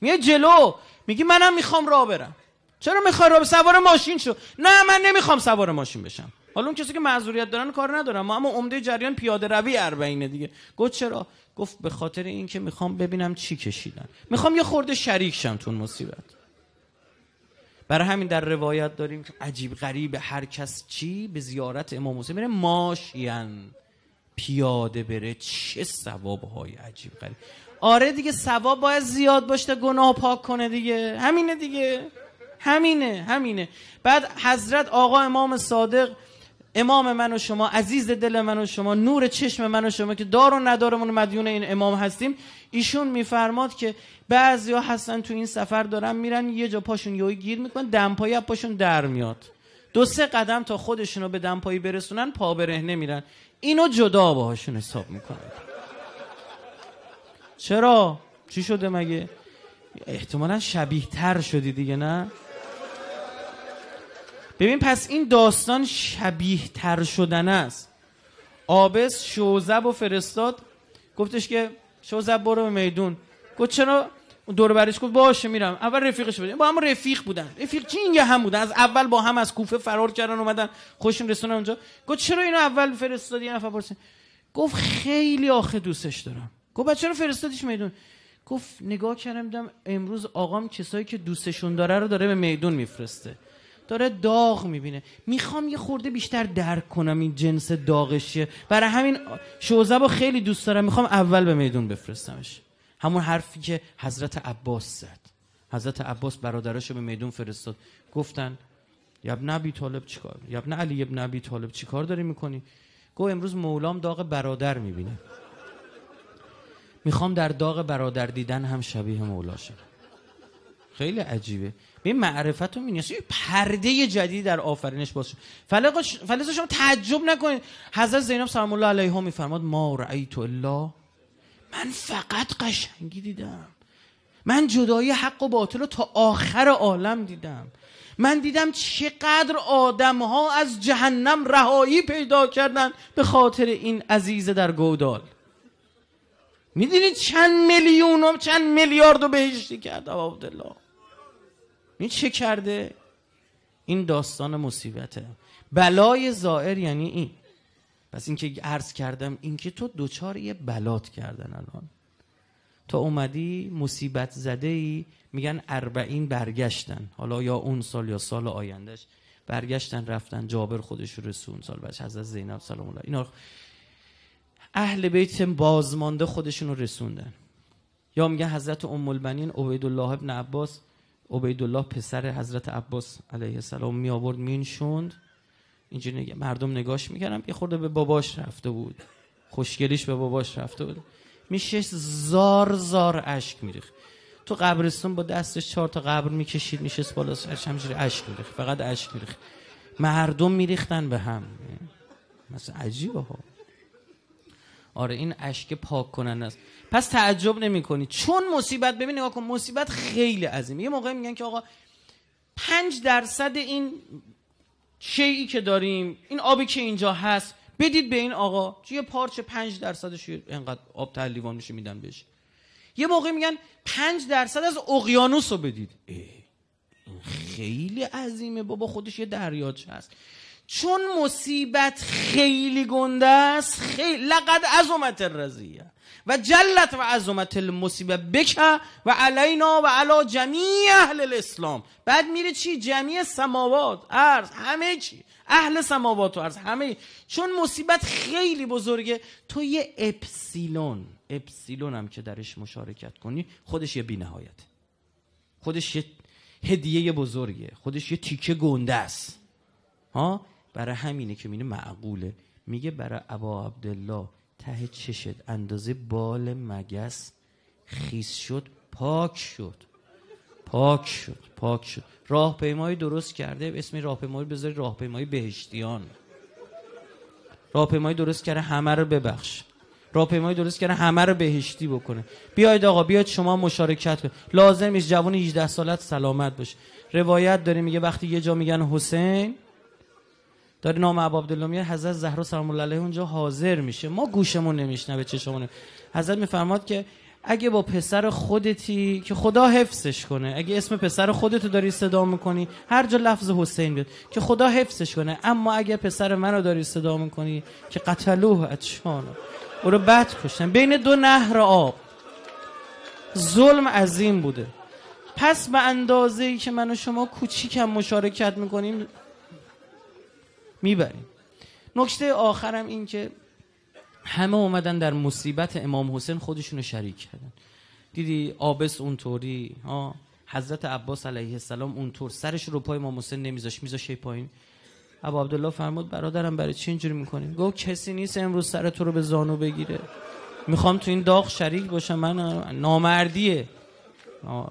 میای جلو میگی منم میخوام را برم چرا میخوای راه سوار ماشین شو نه من نمیخوام سوار ماشین بشم حالا اون کسی که معذوریت دارن کار ندارن ما اما عمده جریان پیاده روی اربعینه دیگه گفت چرا گفت به خاطر اینکه میخوام ببینم چی کشیدن میخوام یه خورده شریک شم تو مصیبت برای همین در روایت داریم که عجیب غریب هر کس چی به زیارت امام حسین بره ماشین پیاده بره چه ثواب های عجیب غریب آره دیگه ثواب باید زیاد باشه گناه پاک کنه دیگه همینه دیگه همینه همینه بعد حضرت آقا امام صادق امام من و شما عزیز دل من و شما نور چشم من و شما که دار و ندارمون مدیون این امام هستیم ایشون میفرماد که بعضیا هستن تو این سفر دارن میرن یه جا پاشون یوی گیر میکنن دمپایی پاشون در میاد دو سه قدم تا خودشون رو به دمپایی برسونن پا برهنه میرن اینو جدا باهاشون حساب میکنن چرا چی شده مگه احتمالا شبیه تر شدی دیگه نه ببین پس این داستان شبیه تر شدن است آبس شوزب و فرستاد گفتش که شوزب برو به میدون گفت چرا دور برش گفت باشه میرم اول رفیقش بودیم با هم رفیق بودن رفیق چینگ هم بودن از اول با هم از کوفه فرار کردن اومدن خوشون رسون اونجا گفت چرا اینو اول فرستادی نفر گفت خیلی آخه دوستش دارم گفت چرا فرستادیش میدون گفت نگاه کردم دیدم امروز آقام کسایی که دوستشون داره رو داره به میدون میفرسته داره داغ میبینه میخوام یه خورده بیشتر درک کنم این جنس داغشیه برای همین شوزب خیلی دوست دارم میخوام اول به میدون بفرستمش همون حرفی که حضرت عباس زد حضرت عباس برادرش رو به میدون فرستاد گفتن یبن نبی طالب چیکار نه علی ابن نبی طالب چیکار داری میکنی گو امروز مولام داغ برادر میبینه میخوام در داغ برادر دیدن هم شبیه مولا خیلی عجیبه به معرفت و یه پرده جدید در آفرینش باز شد شما تعجب نکنید حضرت زینب سلام الله ها میفرماد ما رأیتو الله من فقط قشنگی دیدم من جدایی حق و باطل رو تا آخر عالم دیدم من دیدم چقدر آدم ها از جهنم رهایی پیدا کردن به خاطر این عزیزه در گودال میدونید چند میلیون و چند میلیارد رو بهشتی کرد عبدالله این چه کرده این داستان مصیبته بلای زائر یعنی این پس اینکه عرض کردم اینکه تو دوچار یه بلات کردن الان تا اومدی مصیبت زده ای میگن اربعین برگشتن حالا یا اون سال یا سال آیندهش برگشتن رفتن جابر خودش رو رسون سال بچه حضرت زینب سلام الله اینا اهل بیت بازمانده خودشون رو رسوندن یا میگن حضرت ام البنین الله ابن عباس عبیدالله پسر حضرت عباس علیه السلام می آورد مینشوند اینجا نگ... مردم نگاش میکردن یه خورده به باباش رفته بود خوشگلیش به باباش رفته بود میشه زار زار اشک میریخت تو قبرستون با دستش چهار تا قبر میکشید میشه بالا سرش همجوری اشک میریخت فقط اشک میریخت مردم میریختن به هم مثلا عجیبه ها آره این اشک پاک کننده است پس تعجب نمی کنی چون مصیبت ببین نگاه کن مصیبت خیلی عظیمه یه موقع میگن که آقا پنج درصد این شیعی که داریم این آبی که اینجا هست بدید به این آقا یه پارچه پنج درصدش اینقدر آب تحلیوان میشه میدن بهش یه موقع میگن پنج درصد از اقیانوس رو بدید خیلی عظیمه بابا خودش یه دریاچه هست چون مصیبت خیلی گنده است خیلی لقد عظمت الرزیه و جلت و عظمت المصیبه بکه و علینا و علا جمیع اهل الاسلام بعد میره چی جمیع سماوات ارز همه چی اهل سماوات و ارز همه چون مصیبت خیلی بزرگه تو یه اپسیلون اپسیلون هم که درش مشارکت کنی خودش یه بی خودش یه هدیه بزرگه خودش یه تیکه گنده است ها برای همینه که مینه معقوله میگه برای ابا عبدالله ته چشت اندازه بال مگس خیس شد پاک شد پاک شد پاک شد راهپیمایی درست کرده اسم راهپیمایی بذاری راهپیمایی بهشتیان راهپیمایی درست کرده همه رو ببخش راهپیمایی درست کرده همه رو بهشتی بکنه بیاید آقا بیاید شما مشارکت کن لازم نیست جوان 18 سالت سلامت باشه روایت داره میگه وقتی یه جا میگن حسین داره نام عباب عبدالله حضرت زهرا سلام الله علیه اونجا حاضر میشه ما گوشمون به چشمون حضرت میفرماد که اگه با پسر خودتی که خدا حفظش کنه اگه اسم پسر خودتو داری صدا میکنی هر جا لفظ حسین بیاد که خدا حفظش کنه اما اگه پسر منو داری صدا میکنی که قتلوه اتشانو او رو بد کشتن بین دو نهر آب ظلم عظیم بوده پس به اندازه ای که من و شما کوچیکم مشارکت میکنیم میبریم نکته آخرم این که همه اومدن در مصیبت امام حسین خودشونو شریک کردن دیدی آبس اونطوری ها حضرت عباس علیه السلام اونطور سرش رو پای امام حسین نمیذاش میذاشه پایین ابو عبدالله فرمود برادرم برای چی اینجوری میکنی؟ گفت کسی نیست امروز سر تو رو به زانو بگیره میخوام تو این داغ شریک باشم من نامردیه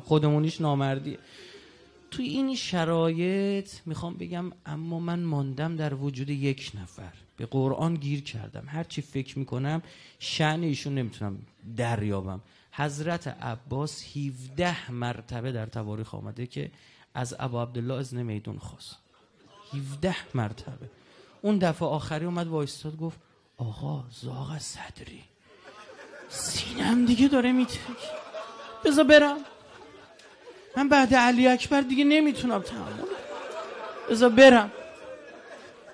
خودمونیش نامردیه تو این شرایط میخوام بگم اما من ماندم در وجود یک نفر به قرآن گیر کردم هرچی فکر میکنم شعن ایشون نمیتونم دریابم حضرت عباس 17 مرتبه در تواریخ آمده که از ابا عبدالله از نمیدون خواست 17 مرتبه اون دفعه آخری اومد وایستاد گفت آقا زاغ صدری سینم دیگه داره میترک بذار برم من بعد علی اکبر دیگه نمیتونم تحمل بزا برم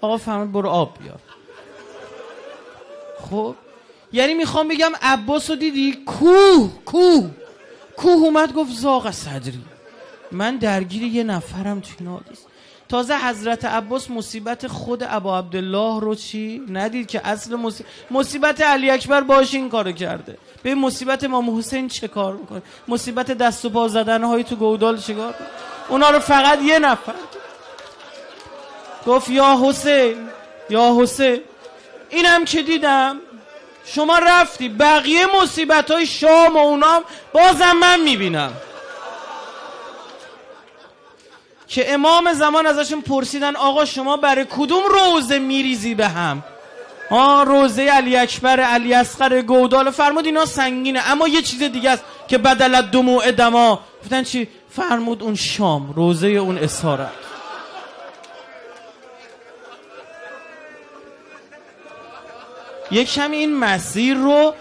آقا فرمود برو آب بیار خب یعنی میخوام بگم عباس رو دیدی کوه کوه کوه اومد گفت زاغ صدری من درگیر یه نفرم تو این تازه حضرت عباس مصیبت خود ابا عبدالله رو چی ندید که اصل مصیبت, مصیبت علی اکبر باش این کارو کرده به مصیبت امام حسین چه کار میکنه مصیبت دست و پا زدن های تو گودال چیکار اونا رو فقط یه نفر گفت یا حسین یا حسین اینم که دیدم شما رفتی بقیه مصیبت های شام و اونام بازم من میبینم که امام زمان ازشون پرسیدن آقا شما برای کدوم روزه میریزی به هم آ روزه علی اکبر علی اصغر گودال فرمود اینا سنگینه اما یه چیز دیگه است که بدلت دموع دما گفتن چی فرمود اون شام روزه اون اسارت یک کمی این مسیر رو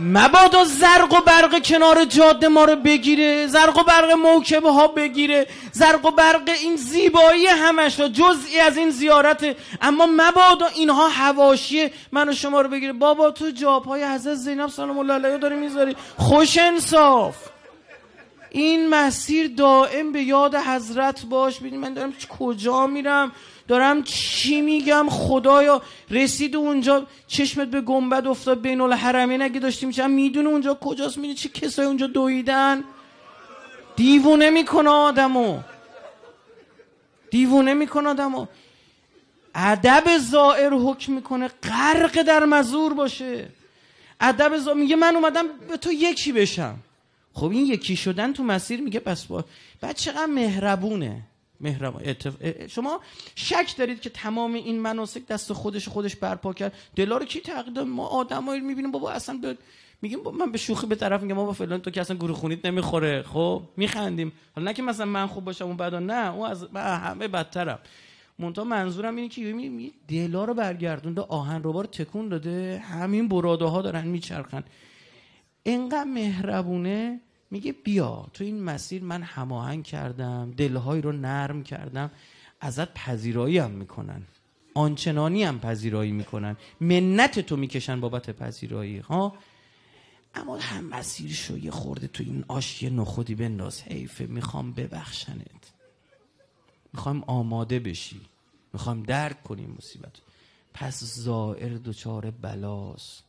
مبادا زرق و برق کنار جاده ما رو بگیره زرق و برق موکبه ها بگیره زرق و برق این زیبایی همش را جزئی از این زیارته اما مبادا اینها هواشی من و شما رو بگیره بابا تو جاپای حضرت زینب سلام الله علیها داری میذاری خوش انصاف این مسیر دائم به یاد حضرت باش ببین من دارم کجا میرم دارم چی میگم خدایا رسید اونجا چشمت به گنبد افتاد بین الحرمین اگه داشتی میشم میدونه اونجا کجاست میدونه چه کسایی اونجا دویدن دیوونه میکنه آدمو دیوونه میکنه آدمو ادب زائر حکم میکنه غرق در مزور باشه ادب زائر میگه من اومدم به تو یکی بشم خب این یکی شدن تو مسیر میگه پس با بعد چقدر مهربونه مهربان اتف... شما شک دارید که تمام این مناسک دست خودش خودش برپا کرد دلا رو کی تقدیم ما آدمایی میبینیم بابا اصلا به... میگیم من به شوخی به طرف میگم بابا فلان تو که اصلا گروه خونیت نمیخوره خب میخندیم حالا نه که مثلا من خوب باشم اون بعدا نه اون از همه بدترم مونتا منظورم اینه که می دلا رو برگردونده آهن رو تکون داده همین براده ها دارن میچرخن اینقدر مهربونه میگه بیا تو این مسیر من هماهنگ کردم دلهایی رو نرم کردم ازت پذیرایی هم میکنن آنچنانی هم پذیرایی میکنن منت تو میکشن بابت پذیرایی ها اما هم مسیر شو یه خورده تو این آش یه نخودی بنداز حیفه میخوام ببخشنت میخوام آماده بشی میخوام درک کنیم مصیبت پس زائر دچار بلاست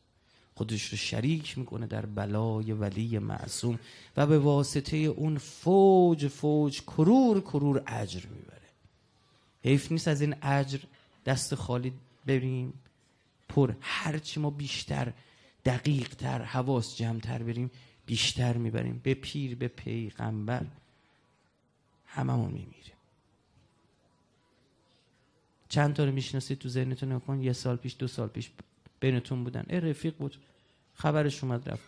خودش رو شریک میکنه در بلای ولی معصوم و به واسطه اون فوج فوج کرور کرور اجر میبره حیف نیست از این اجر دست خالی بریم پر هرچی ما بیشتر دقیق تر حواس جمعتر بریم بیشتر میبریم به پیر به پیغمبر هممون میمیریم چند تا رو میشناسید تو ذهنتون نکن یه سال پیش دو سال پیش بینتون بودن ای رفیق بود خبرش اومد رفت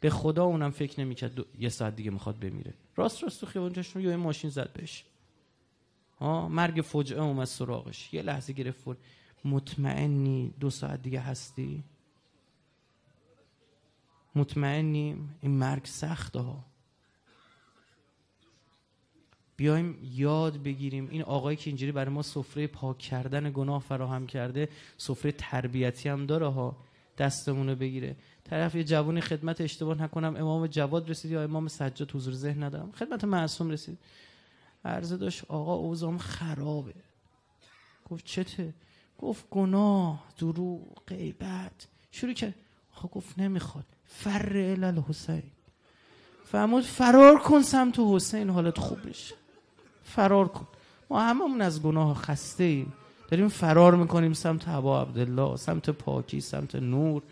به خدا اونم فکر نمیکرد یه ساعت دیگه میخواد بمیره راست راست تو خیابان یا یه ماشین زد بهش ها مرگ فجعه اومد سراغش یه لحظه گرفت مطمئنی دو ساعت دیگه هستی مطمئنیم این مرگ سخته ها بیایم یاد بگیریم این آقایی که اینجوری برای ما سفره پاک کردن گناه فراهم کرده سفره تربیتی هم داره ها دستمونو بگیره طرف یه جوون خدمت اشتباه نکنم امام جواد رسید یا امام سجاد حضور ذهن ندارم خدمت معصوم رسید عرضه داشت آقا اوزام خرابه گفت چته گفت گناه درو غیبت شروع کرد خب گفت نمیخواد فر الحسین فرمود فرار کن سمت حسین حالت خوب بشه فرار کن ما هممون از گناه خسته ایم داریم فرار میکنیم سمت هوا عبدالله سمت پاکی سمت نور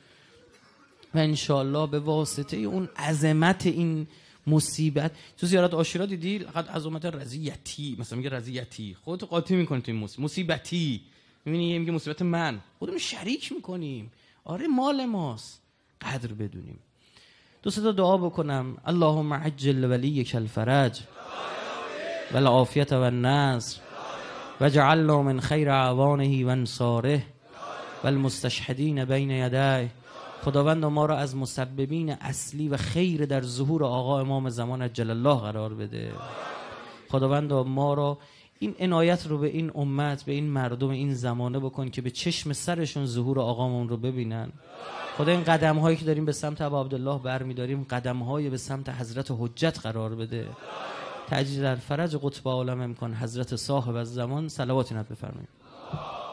و انشالله به واسطه اون عظمت این مصیبت تو زیارت آشورا دیدی قد عظمت رضیتی مثلا میگه رضیتی خود قاطی میکنی تو این مصیبت مصیبتی میبینی میگه مصیبت من خودمون شریک میکنیم آره مال ماست قدر بدونیم دوست دعا بکنم اللهم عجل ولیک الفرج و العافیت و نصر و من خیر عوانه و والمستشهدین و المستشهدین بین خداوند ما را از مسببین اصلی و خیر در ظهور آقا امام زمان جل الله قرار بده خداوند ما را این عنایت رو به این امت به این مردم این زمانه بکن که به چشم سرشون ظهور آقامون رو ببینن خدا این قدم هایی که داریم به سمت ابا عبدالله برمیداریم قدم های به سمت حضرت حجت قرار بده تجدید فرج قطب عالم امکان حضرت صاحب از زمان صلواتی نت بفرمایید